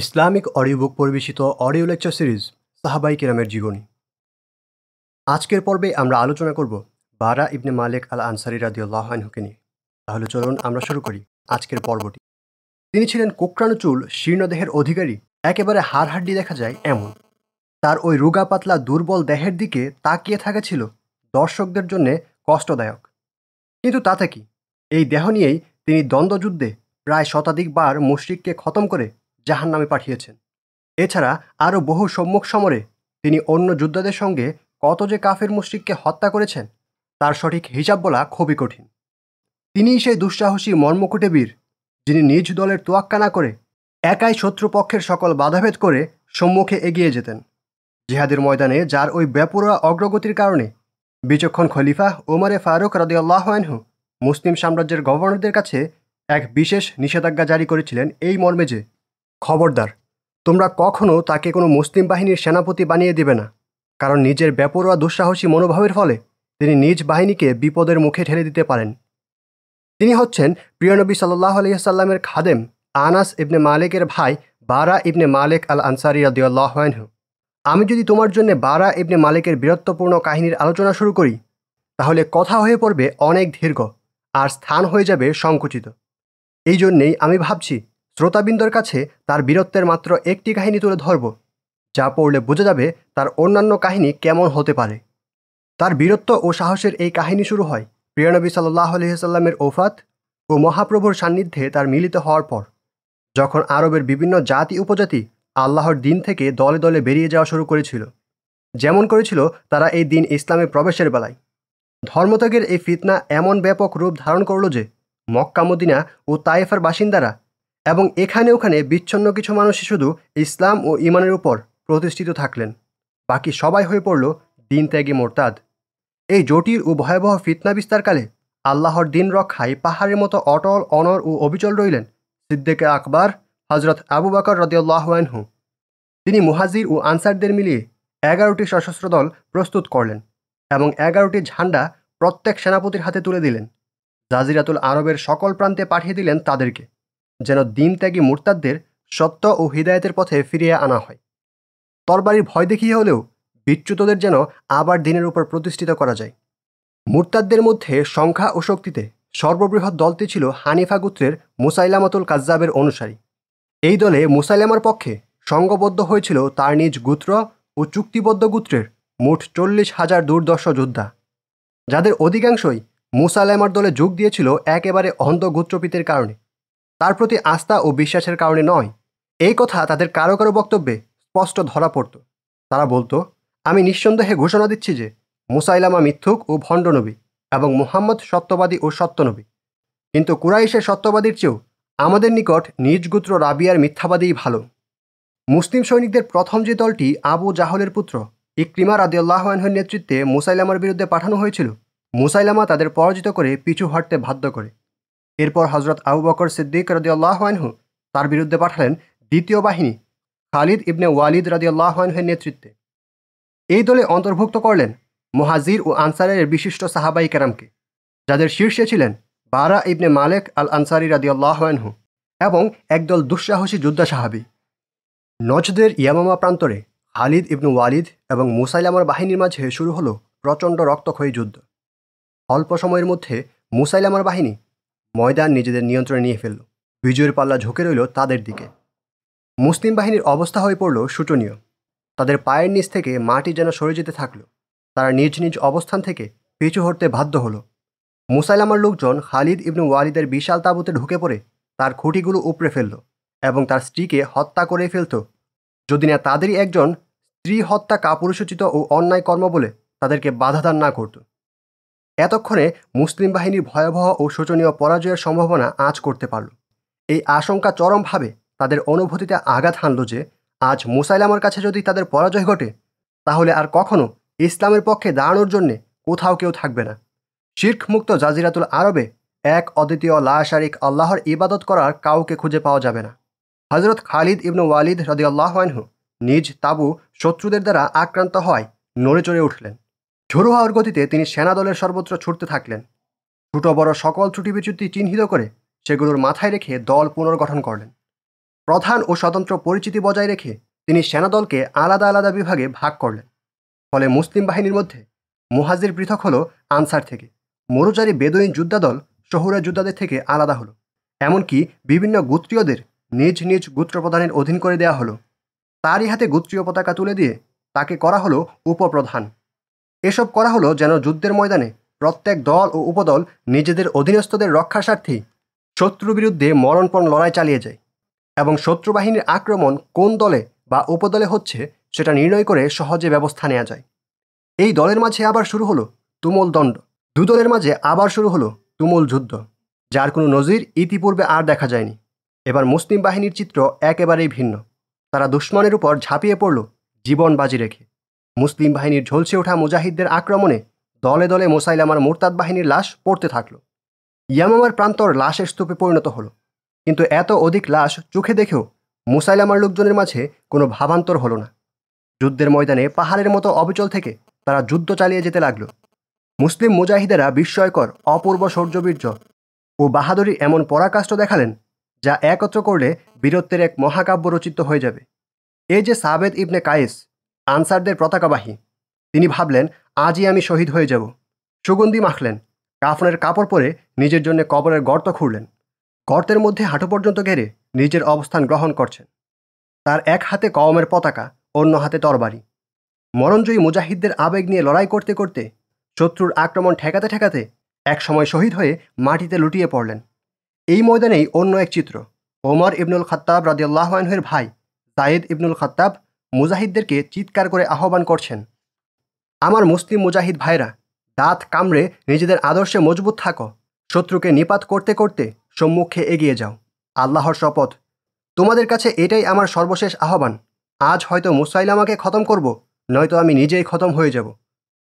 Islamic audio book পরিবেশিত audio lecture series সাহাবাই কিরামের জীবনী আজকের পর্বে আমরা আলোচনা করব বারা ইবনে মালিক আল আনসারি রাদি আল্লাহনকে নিয়ে তাহলে চলুন আমরা শুরু করি আজকের পর্বটি তিনি ছিলেন কোকরানো চুল শীর্ণদেহের অধিকারী একেবারে হাড়হাড্ডি দেখা যায় এমন তার ওই রোগা পাতলা দুর্বল দেহের দিকে তাকিয়ে থাকা ছিল দর্শকদের জন্যে কষ্টদায়ক কিন্তু তাতে কি এই দেহ নিয়েই তিনি দ্বন্দ্বযুদ্ধে প্রায় শতাধিক বার মুশরিককে খতম করে জাহান নামে পাঠিয়েছেন এছাড়া আরও বহু সম্মুখ সমরে তিনি অন্য যোদ্ধাদের সঙ্গে কত যে কাফের মুশ্রিককে হত্যা করেছেন তার সঠিক হিসাব বলা খুবই কঠিন তিনিই সেই দুঃসাহসী মর্মকুটে বীর যিনি নিজ দলের তোয়াক্কা না করে একাই শত্রুপক্ষের সকল বাধাভেদ করে সম্মুখে এগিয়ে যেতেন জিহাদের ময়দানে যার ওই ব্যাপুরা অগ্রগতির কারণে বিচক্ষণ খলিফা ওমারে ফারুক রদিয়াল্লাহনহু মুসলিম সাম্রাজ্যের গভর্নরদের কাছে এক বিশেষ নিষেধাজ্ঞা জারি করেছিলেন এই মর্মে যে খবরদার তোমরা কখনো তাকে কোনো মুসলিম বাহিনীর সেনাপতি বানিয়ে দেবে না কারণ নিজের বেপরোয়া দুঃসাহসী মনোভাবের ফলে তিনি নিজ বাহিনীকে বিপদের মুখে ঠেলে দিতে পারেন তিনি হচ্ছেন প্রিয়নবী সাল্লাহ আলিয়াসাল্লামের খাদেম আনাস ইবনে মালিকের ভাই বারা ইবনে মালিক আল আনসারি রাদিউল্লাহনহু আমি যদি তোমার জন্য বারা ইবনে মালিকের বীরত্বপূর্ণ কাহিনীর আলোচনা শুরু করি তাহলে কথা হয়ে পড়বে অনেক দীর্ঘ আর স্থান হয়ে যাবে সংকুচিত এই জন্যেই আমি ভাবছি শ্রোতাবৃন্দর কাছে তার বীরত্বের মাত্র একটি কাহিনী তুলে ধরব যা পড়লে বোঝা যাবে তার অন্যান্য কাহিনী কেমন হতে পারে তার বীরত্ব ও সাহসের এই কাহিনী শুরু হয় প্রিয়নবী সাল্লাহ আলহিহাল্লামের ওফাত ও মহাপ্রভুর সান্নিধ্যে তার মিলিত হওয়ার পর যখন আরবের বিভিন্ন জাতি উপজাতি আল্লাহর দিন থেকে দলে দলে বেরিয়ে যাওয়া শুরু করেছিল যেমন করেছিল তারা এই দিন ইসলামে প্রবেশের বেলায় ধর্মত্যাগের এই ফিতনা এমন ব্যাপক রূপ ধারণ করল যে মক্কা মদিনা ও তায়েফার বাসিন্দারা এবং এখানে ওখানে বিচ্ছন্ন কিছু মানুষই শুধু ইসলাম ও ইমানের উপর প্রতিষ্ঠিত থাকলেন বাকি সবাই হয়ে পড়ল দিন ত্যাগী মোরতাদ এই জটিল ও ভয়াবহ ফিতনা বিস্তারকালে আল্লাহর দিন রক্ষায় পাহাড়ের মতো অটল অনর ও অবিচল রইলেন সিদ্দেকে আকবর হজরত আবু বাকর রদিয়াল্লাহনহু তিনি মুহাজির ও আনসারদের মিলিয়ে এগারোটি সশস্ত্র দল প্রস্তুত করলেন এবং এগারোটি ঝান্ডা প্রত্যেক সেনাপতির হাতে তুলে দিলেন জাজিরাতুল আরবের সকল প্রান্তে পাঠিয়ে দিলেন তাদেরকে যেন দিন ত্যাগী মোর্তাদদের সত্য ও হৃদায়তের পথে ফিরিয়ে আনা হয় তরবারির ভয় দেখিয়ে হলেও বিচ্যুতদের যেন আবার দিনের উপর প্রতিষ্ঠিত করা যায় মুরতাদদের মধ্যে সংখ্যা ও শক্তিতে সর্ববৃহৎ দলটি ছিল হানিফা গুত্রের মুসাইলামাতুল কাজ্জাবের অনুসারী এই দলে মুসাইলামার পক্ষে সংঘবদ্ধ হয়েছিল তার নিজ গোত্র ও চুক্তিবদ্ধ গোত্রের মোট চল্লিশ হাজার দুর্দর্শ যোদ্ধা যাদের অধিকাংশই মুসাইলামার দলে যোগ দিয়েছিল একেবারে অন্ধ গোত্রপিতের কারণে তার প্রতি আস্থা ও বিশ্বাসের কারণে নয় এই কথা তাদের কারো কারো বক্তব্যে স্পষ্ট ধরা পড়ত তারা বলতো আমি নিঃসন্দেহে ঘোষণা দিচ্ছি যে মুসাইলামা মিথ্যুক ও ভণ্ডনবী এবং মোহাম্মদ সত্যবাদী ও সত্যনবী কিন্তু কুরাইশের সত্যবাদীর চেয়েও আমাদের নিকট নিজ গোত্র রাবিয়ার মিথ্যাবাদীই ভালো মুসলিম সৈনিকদের প্রথম যে দলটি আবু জাহলের পুত্র ইক্রিমা রাদিউল্লাহনহর নেতৃত্বে মুসাইলামার বিরুদ্ধে পাঠানো হয়েছিল মুসাইলামা তাদের পরাজিত করে পিছু হটতে বাধ্য করে এরপর হজরত আবু বকর সিদ্দিক রদিউল্লাহ আনহু তার বিরুদ্ধে পাঠালেন দ্বিতীয় বাহিনী খালিদ ইবনে ওয়ালিদ রদিউল্লাহ আনহুয়ের নেতৃত্বে এই দলে অন্তর্ভুক্ত করলেন মোহাজির ও আনসারের বিশিষ্ট সাহাবাই কেরামকে যাদের শীর্ষে ছিলেন বারা ইবনে মালেক আল আনসারি রাদিউল্লাহ আনহু এবং একদল দুঃসাহসী যোদ্ধা সাহাবি নজদের ইয়ামামা প্রান্তরে খালিদ ইবনু ওয়ালিদ এবং মুসাইলামার বাহিনীর মাঝে শুরু হলো প্রচণ্ড রক্তক্ষয়ী যুদ্ধ অল্প সময়ের মধ্যে মুসাইলামার বাহিনী ময়দান নিজেদের নিয়ন্ত্রণে নিয়ে ফেলল বিজয়ের পাল্লা ঝুঁকে রইল তাদের দিকে মুসলিম বাহিনীর অবস্থা হয়ে পড়ল শোচনীয় তাদের পায়ের নিচ থেকে মাটি যেন সরে যেতে থাকল তারা নিজ নিজ অবস্থান থেকে পিছু হটতে বাধ্য হলো মুসাইলামার লোকজন খালিদ ইবনু ওয়ালিদের বিশাল তাঁবুতে ঢুকে পড়ে তার খুঁটিগুলো উপড়ে ফেলল এবং তার স্ত্রীকে হত্যা করে ফেলত যদি না তাদেরই একজন স্ত্রী হত্যা কাপুরুষোচিত ও অন্যায় কর্ম বলে তাদেরকে বাধাদান না করতো এতক্ষণে মুসলিম বাহিনীর ভয়াবহ ও শোচনীয় পরাজয়ের সম্ভাবনা আঁচ করতে পারল এই আশঙ্কা চরমভাবে তাদের অনুভূতিতে আঘাত হানল যে আজ মুসাইলামার কাছে যদি তাদের পরাজয় ঘটে তাহলে আর কখনও ইসলামের পক্ষে দাঁড়ানোর জন্যে কোথাও কেউ থাকবে না মুক্ত জাজিরাতুল আরবে এক অদ্বিতীয় লাশারিক আল্লাহর ইবাদত করার কাউকে খুঁজে পাওয়া যাবে না হজরত খালিদ ইবনু ওয়ালিদ রদিয়াল্লাহ আল্লাহ নিজ তাবু শত্রুদের দ্বারা আক্রান্ত হয় নড়ে চড়ে উঠলেন ঝোড়ো হওয়ার গতিতে তিনি সেনাদলের সর্বত্র ছুটতে থাকলেন ছোটো বড় সকল ত্রুটি বিচ্যুতি চিহ্নিত করে সেগুলোর মাথায় রেখে দল পুনর্গঠন করলেন প্রধান ও স্বতন্ত্র পরিচিতি বজায় রেখে তিনি সেনাদলকে আলাদা আলাদা বিভাগে ভাগ করলেন ফলে মুসলিম বাহিনীর মধ্যে মুহাজির পৃথক হলো আনসার থেকে মরুচারি বেদুইন যোদ্ধাদল শহুরা যোদ্ধাদের থেকে আলাদা হলো এমনকি বিভিন্ন গোত্রীয়দের নিজ নিজ গোত্র প্রধানের অধীন করে দেয়া হলো তারই হাতে গোত্রীয় পতাকা তুলে দিয়ে তাকে করা হলো উপপ্রধান এসব করা হলো যেন যুদ্ধের ময়দানে প্রত্যেক দল ও উপদল নিজেদের অধীনস্থদের রক্ষার স্বার্থে শত্রু বিরুদ্ধে মরণপণ লড়াই চালিয়ে যায় এবং শত্রু বাহিনীর আক্রমণ কোন দলে বা উপদলে হচ্ছে সেটা নির্ণয় করে সহজে ব্যবস্থা নেওয়া যায় এই দলের মাঝে আবার শুরু হলো তুমুল দণ্ড দু দলের মাঝে আবার শুরু হলো তুমুল যুদ্ধ যার কোনো নজির ইতিপূর্বে আর দেখা যায়নি এবার মুসলিম বাহিনীর চিত্র একেবারেই ভিন্ন তারা দুশ্মনের উপর ঝাঁপিয়ে পড়ল জীবন বাজি রেখে মুসলিম বাহিনীর ঝলসে ওঠা মুজাহিদদের আক্রমণে দলে দলে মোসাইলামার মোরতাদ বাহিনীর লাশ পড়তে থাকল ইয়ামামার প্রান্তর লাশের স্তূপে পরিণত হলো কিন্তু এত অধিক লাশ চোখে দেখেও মুসাইলামার লোকজনের মাঝে কোনো ভাবান্তর হলো না যুদ্ধের ময়দানে পাহাড়ের মতো অবিচল থেকে তারা যুদ্ধ চালিয়ে যেতে লাগল মুসলিম মুজাহিদেরা বিস্ময়কর অপূর্ব শৌর্যবীর্য ও বাহাদুরি এমন পরাকাষ্ঠ দেখালেন যা একত্র করলে বীরত্বের এক মহাকাব্য রচিত হয়ে যাবে এ যে সাবেদ ইবনে কায়েস আনসারদের পতাকাবাহী তিনি ভাবলেন আজই আমি শহীদ হয়ে যাব সুগন্ধি মাখলেন কাফনের কাপড় পরে নিজের জন্য কবরের গর্ত খুঁড়লেন গর্তের মধ্যে হাঁটু পর্যন্ত ঘেরে নিজের অবস্থান গ্রহণ করছেন তার এক হাতে কওমের পতাকা অন্য হাতে তরবারি মরণজয়ী মুজাহিদদের আবেগ নিয়ে লড়াই করতে করতে শত্রুর আক্রমণ ঠেকাতে ঠেকাতে এক সময় শহীদ হয়ে মাটিতে লুটিয়ে পড়লেন এই ময়দানেই অন্য এক চিত্র ওমর ইবনুল খাত্তাব রাজিউল্লাহওয়ানহের ভাই সাইদ ইবনুল খাত্তাব মুজাহিদদেরকে চিৎকার করে আহ্বান করছেন আমার মুসলিম মুজাহিদ ভাইরা দাঁত কামড়ে নিজেদের আদর্শে মজবুত থাকো শত্রুকে নিপাত করতে করতে সম্মুখে এগিয়ে যাও আল্লাহর শপথ তোমাদের কাছে এটাই আমার সর্বশেষ আহ্বান আজ হয়তো মুসাইলামাকে খতম করব নয়তো আমি নিজেই খতম হয়ে যাব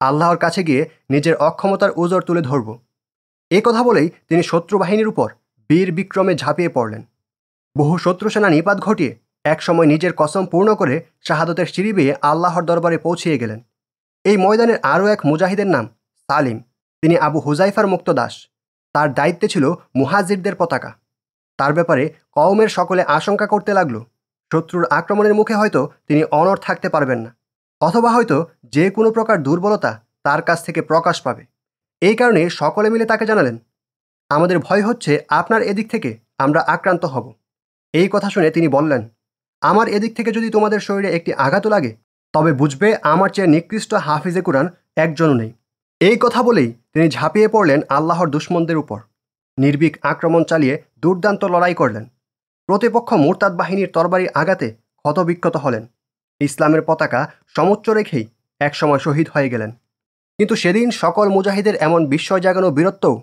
আল্লাহর কাছে গিয়ে নিজের অক্ষমতার ওজর তুলে ধরব এ কথা বলেই তিনি শত্রু বাহিনীর উপর বীর বিক্রমে ঝাঁপিয়ে পড়লেন বহু শত্রু সেনা নিপাত ঘটিয়ে একসময় নিজের কসম পূর্ণ করে শাহাদতের সিঁড়ি বেয়ে আল্লাহর দরবারে পৌঁছিয়ে গেলেন এই ময়দানের আরও এক মুজাহিদের নাম সালিম তিনি আবু হুজাইফার মুক্ত দাস তার দায়িত্বে ছিল মুহাজিরদের পতাকা তার ব্যাপারে কওমের সকলে আশঙ্কা করতে লাগল শত্রুর আক্রমণের মুখে হয়তো তিনি অনর থাকতে পারবেন না অথবা হয়তো যে কোনো প্রকার দুর্বলতা তার কাছ থেকে প্রকাশ পাবে এই কারণে সকলে মিলে তাকে জানালেন আমাদের ভয় হচ্ছে আপনার এদিক থেকে আমরা আক্রান্ত হব এই কথা শুনে তিনি বললেন আমার এদিক থেকে যদি তোমাদের শরীরে একটি আঘাত লাগে তবে বুঝবে আমার চেয়ে নিকৃষ্ট হাফিজে কুরান একজনও নেই এই কথা বলেই তিনি ঝাঁপিয়ে পড়লেন আল্লাহর দুশ্মনদের উপর নির্বিক আক্রমণ চালিয়ে দুর্দান্ত লড়াই করলেন প্রতিপক্ষ মোরতাদ বাহিনীর তরবারি আঘাতে ক্ষতবিক্ষত হলেন ইসলামের পতাকা সমুচ্চ রেখেই একসময় শহীদ হয়ে গেলেন কিন্তু সেদিন সকল মুজাহিদের এমন বিস্ময় জাগানো বীরত্বও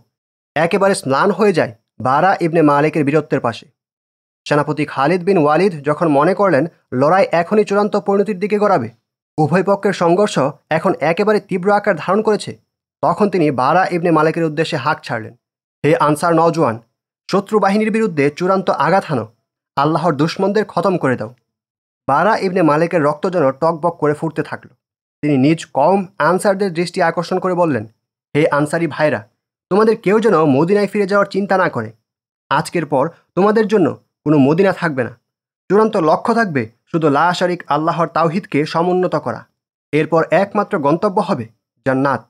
একেবারে স্নান হয়ে যায় বারা ইবনে মালিকের বীরত্বের পাশে সেনাপতি খালিদ বিন ওয়ালিদ যখন মনে করলেন লড়াই এখনই চূড়ান্ত পরিণতির দিকে গড়াবে উভয় পক্ষের সংঘর্ষ এখন একেবারে তীব্র আকার ধারণ করেছে তখন তিনি বারা ইবনে মালিকের উদ্দেশ্যে হাক ছাড়লেন হে আনসার নওজোয়ান শত্রু বাহিনীর বিরুদ্ধে চূড়ান্ত আঘাত হানো আল্লাহর দুশ্মনদের খতম করে দাও বারা ইবনে মালিকের রক্ত যেন টকবক করে ফুটতে থাকল তিনি নিজ কম আনসারদের দৃষ্টি আকর্ষণ করে বললেন হে আনসারি ভাইরা তোমাদের কেউ যেন মদিনায় ফিরে যাওয়ার চিন্তা না করে আজকের পর তোমাদের জন্য কোনো মদিনা থাকবে না চূড়ান্ত লক্ষ্য থাকবে শুধু লা শারিক আল্লাহর তাওহিদকে সমুন্নত করা এরপর একমাত্র গন্তব্য হবে জান্নাত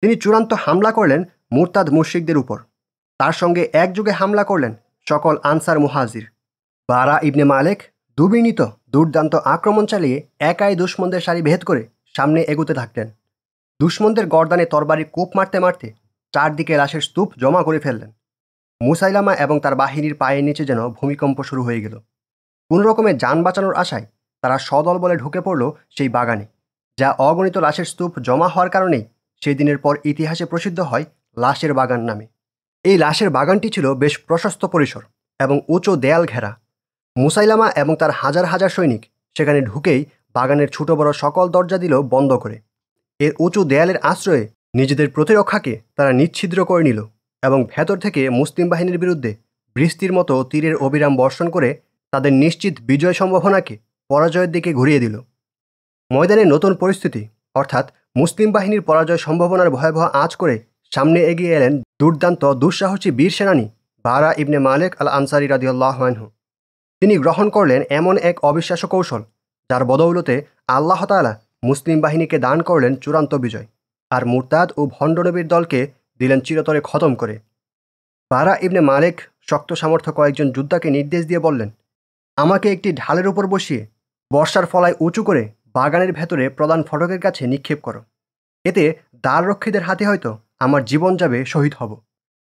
তিনি চূড়ান্ত হামলা করলেন মুরতাদ মুশিকদের উপর তার সঙ্গে একযোগে হামলা করলেন সকল আনসার মুহাজির বারা ইবনে মালেক দুবিনীত দুর্দান্ত আক্রমণ চালিয়ে একাই দুশ্মনদের সারি ভেদ করে সামনে এগুতে থাকলেন দুশ্মনদের গর্দানে তরবারি কোপ মারতে মারতে চারদিকে লাশের স্তূপ জমা করে ফেললেন মুসাইলামা এবং তার বাহিনীর পায়ের নিচে যেন ভূমিকম্প শুরু হয়ে গেল কোনো রকমের যান বাঁচানোর আশায় তারা সদল বলে ঢুকে পড়ল সেই বাগানে যা অগণিত লাশের স্তূপ জমা হওয়ার কারণেই সেই দিনের পর ইতিহাসে প্রসিদ্ধ হয় লাশের বাগান নামে এই লাশের বাগানটি ছিল বেশ প্রশস্ত পরিসর এবং উঁচু দেয়াল ঘেরা মুসাইলামা এবং তার হাজার হাজার সৈনিক সেখানে ঢুকেই বাগানের ছোট বড় সকল দরজা দিল বন্ধ করে এর উঁচু দেয়ালের আশ্রয়ে নিজেদের প্রতিরক্ষাকে তারা নিচ্ছিদ্র করে নিল এবং ভেতর থেকে মুসলিম বাহিনীর বিরুদ্ধে বৃষ্টির মতো তীরের অবিরাম বর্ষণ করে তাদের নিশ্চিত বিজয় সম্ভাবনাকে পরাজয়ের দিকে ঘুরিয়ে দিল ময়দানে নতুন পরিস্থিতি অর্থাৎ মুসলিম বাহিনীর পরাজয় সম্ভাবনার ভয়াবহ আঁচ করে সামনে এগিয়ে এলেন দুর্দান্ত দুঃসাহসী বীর সেনানী বারা ইবনে মালেক আল আনসারি রাদিউল্লাহমানহু তিনি গ্রহণ করলেন এমন এক অবিশ্বাস্য কৌশল যার বদৌলতে আল্লাহতালা মুসলিম বাহিনীকে দান করলেন চূড়ান্ত বিজয় আর মুরতাদ ও ভণ্ডনবীর দলকে দিলেন চিরতরে খতম করে বারা ইবনে মালেক শক্ত সামর্থ্য কয়েকজন যোদ্ধাকে নির্দেশ দিয়ে বললেন আমাকে একটি ঢালের উপর বসিয়ে বর্ষার ফলায় উঁচু করে বাগানের ভেতরে প্রধান ফটকের কাছে নিক্ষেপ করো এতে দ্বাররক্ষীদের হাতে হয়তো আমার জীবন যাবে শহীদ হব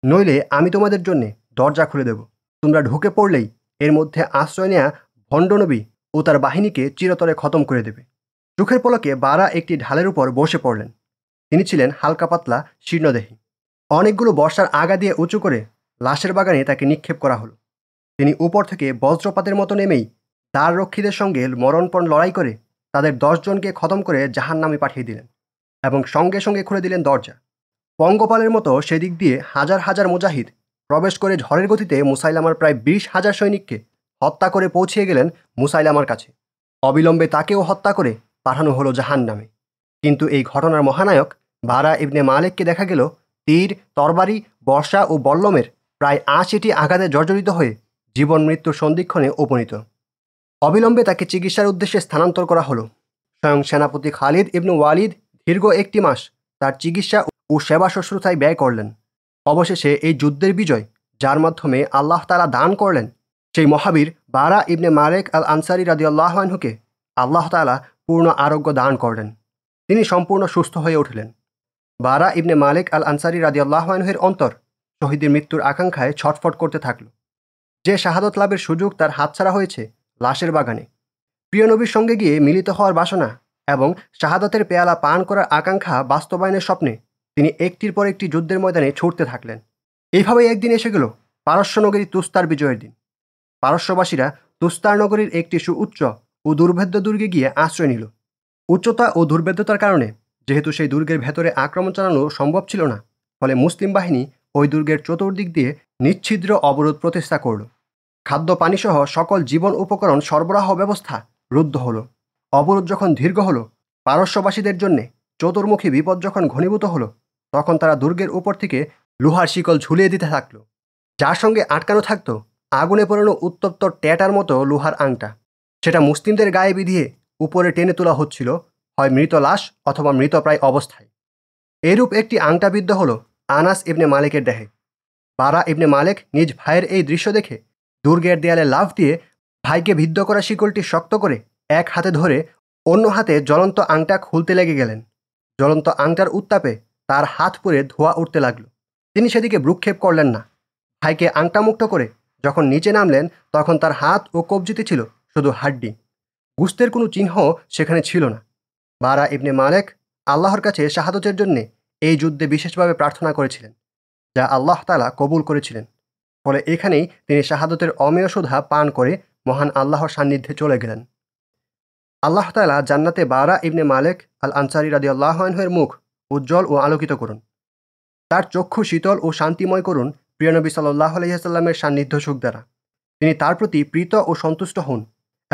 নইলে আমি তোমাদের জন্যে দরজা খুলে দেব তোমরা ঢুকে পড়লেই এর মধ্যে আশ্রয় নেয়া ভণ্ডনবী ও তার বাহিনীকে চিরতরে খতম করে দেবে চোখের পলকে বারা একটি ঢালের উপর বসে পড়লেন তিনি ছিলেন হালকা পাতলা শীর্ণদেহী অনেকগুলো বর্ষার আগা দিয়ে উঁচু করে লাশের বাগানে তাকে নিক্ষেপ করা হলো তিনি উপর থেকে বজ্রপাতের মতো নেমেই রক্ষীদের সঙ্গে মরণপণ লড়াই করে তাদের দশজনকে খতম করে জাহান নামে পাঠিয়ে দিলেন এবং সঙ্গে সঙ্গে খুলে দিলেন দরজা পঙ্গপালের মতো সেদিক দিয়ে হাজার হাজার মুজাহিদ প্রবেশ করে ঝড়ের গতিতে মুসাইলামার প্রায় বিশ হাজার সৈনিককে হত্যা করে পৌঁছিয়ে গেলেন মুসাইলামার কাছে অবিলম্বে তাকেও হত্যা করে পাঠানো হলো জাহান নামে কিন্তু এই ঘটনার মহানায়ক বারা ইবনে মালেককে দেখা গেল তীর তরবারি বর্ষা ও বল্লমের প্রায় আশিটি আঘাতে জর্জরিত হয়ে জীবন মৃত্যু সন্ধিক্ষণে উপনীত অবিলম্বে তাকে চিকিৎসার উদ্দেশ্যে স্থানান্তর করা হলো স্বয়ং সেনাপতি খালিদ ইবনু ওয়ালিদ দীর্ঘ একটি মাস তার চিকিৎসা ও সেবা শুশ্রূষায় ব্যয় করলেন অবশেষে এই যুদ্ধের বিজয় যার মাধ্যমে আল্লাহ তালা দান করলেন সেই মহাবীর বারা ইবনে মারেক আল আনসারি রাদিউল্লাহানহুকে আল্লাহ তালা পূর্ণ আরোগ্য দান করলেন তিনি সম্পূর্ণ সুস্থ হয়ে উঠলেন বারা ইবনে মালিক আল আনসারি রাজি আল্লাহনহের অন্তর শহীদের মৃত্যুর আকাঙ্ক্ষায় ছটফট করতে থাকল যে শাহাদত লাভের সুযোগ তার হাতছাড়া হয়েছে লাশের বাগানে প্রিয় নবীর সঙ্গে গিয়ে মিলিত হওয়ার বাসনা এবং শাহাদতের পেয়ালা পান করার আকাঙ্ক্ষা বাস্তবায়নের স্বপ্নে তিনি একটির পর একটি যুদ্ধের ময়দানে ছুটতে থাকলেন এইভাবে একদিন এসে গেল পারস্য নগরী তুস্তার বিজয়ের দিন পারস্যবাসীরা তুস্তার নগরীর একটি সুউচ্চ ও দুর্ভেদ্য দুর্গে গিয়ে আশ্রয় নিল উচ্চতা ও দুর্ভেদ্যতার কারণে যেহেতু সেই দুর্গের ভেতরে আক্রমণ চালানো সম্ভব ছিল না ফলে মুসলিম বাহিনী ওই দুর্গের চতুর্দিক দিয়ে নিচ্ছিদ্র অবরোধ প্রতিষ্ঠা করল খাদ্য পানিসহ সকল জীবন উপকরণ সরবরাহ ব্যবস্থা রুদ্ধ হলো অবরোধ যখন দীর্ঘ হলো পারস্যবাসীদের জন্যে চতুর্মুখী বিপদ যখন ঘনীভূত হল তখন তারা দুর্গের উপর থেকে লোহার শিকল ঝুলিয়ে দিতে থাকলো যার সঙ্গে আটকানো থাকতো আগুনে পড়ানো উত্তপ্ত ট্যাটার মতো লোহার আংটা সেটা মুসলিমদের গায়ে বিধিয়ে উপরে টেনে তোলা হচ্ছিল হয় মৃত লাশ অথবা মৃতপ্রায় অবস্থায় এরূপ একটি আংটাবিদ্ধ হল আনাস ইবনে মালিকের দেহে বারা ইবনে মালিক নিজ ভাইয়ের এই দৃশ্য দেখে দুর্গের দেয়ালে লাভ দিয়ে ভাইকে ভিদ্ধ করা শিকলটি শক্ত করে এক হাতে ধরে অন্য হাতে জ্বলন্ত আংটা খুলতে লেগে গেলেন জ্বলন্ত আংটার উত্তাপে তার হাত পুড়ে ধোয়া উঠতে লাগল তিনি সেদিকে ভ্রুক্ষেপ করলেন না ভাইকে আংটামুক্ত করে যখন নিচে নামলেন তখন তার হাত ও কবজিতে ছিল শুধু হাড্ডি গুস্তের কোনো চিহ্ন সেখানে ছিল না বারা ইবনে মালেক আল্লাহর কাছে শাহাদতের জন্যে এই যুদ্ধে বিশেষভাবে প্রার্থনা করেছিলেন যা আল্লাহ তালা কবুল করেছিলেন ফলে এখানেই তিনি শাহাদতের অমেয় সুধা পান করে মহান আল্লাহর সান্নিধ্যে চলে গেলেন আল্লাহ তালা জান্নাতে বারা ইবনে মালেক আল আনসারি রাদি আল্লাহনহের মুখ উজ্জ্বল ও আলোকিত করুন তার চক্ষু শীতল ও শান্তিময় করুন প্রিয়নবী সাল্লাহ আলহিহাসাল্লামের সান্নিধ্য সুখ দ্বারা তিনি তার প্রতি প্রীত ও সন্তুষ্ট হন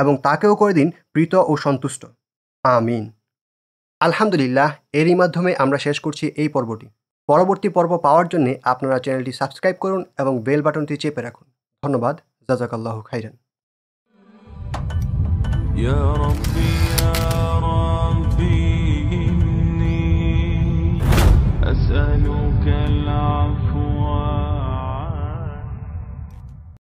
এবং তাকেও করে দিন প্রীত ও সন্তুষ্ট আমিন আলহামদুলিল্লাহ এরই মাধ্যমে আমরা শেষ করছি এই পর্বটি পরবর্তী পর্ব পাওয়ার জন্য আপনারা চ্যানেলটি সাবস্ক্রাইব করুন এবং বেল বাটনটি চেপে রাখুন ধন্যবাদ জাজাকাল্লাহ খাইরান